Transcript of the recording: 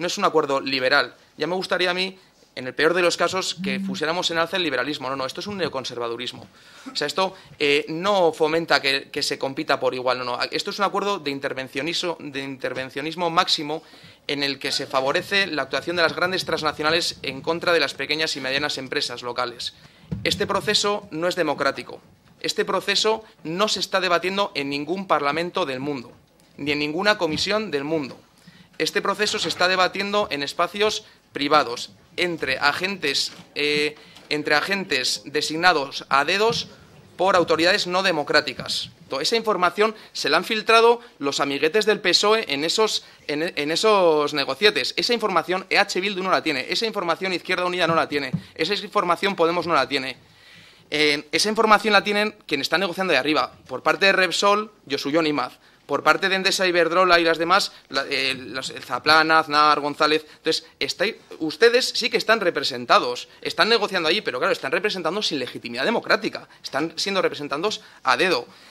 no es un acuerdo liberal. Ya me gustaría a mí, en el peor de los casos, que pusiéramos en alza el liberalismo. No, no, esto es un neoconservadurismo. O sea, esto eh, no fomenta que, se compita por igual. No, no. Esto es un acuerdo de intervencionismo, de intervencionismo máximo en el que se favorece la actuación de las grandes transnacionales en contra de las pequeñas y medianas empresas locales. Este proceso no es democrático. Este proceso no se está debatiendo en ningún parlamento del mundo, ni en ninguna comisión del mundo. Este proceso se está debatiendo en espacios privados, entre agentes, eh, entre agentes designados a dedos por autoridades no democráticas. esa información se la han filtrado los amiguetes del PSOE en esos, en, esos negocietes. Esa información EH Bildu no la tiene, esa información Izquierda Unida no la tiene, esa información Podemos no la tiene. Eh, esa información la tienen quienes están negociando de arriba, por parte de Repsol, y Imaz. Por parte de Endesa, Iberdrola y las demás, eh, Zaplana, Aznar, González, entonces ustedes sí que están representados, están negociando allí, pero claro, están representando sin legitimidad democrática, están siendo representados a dedo.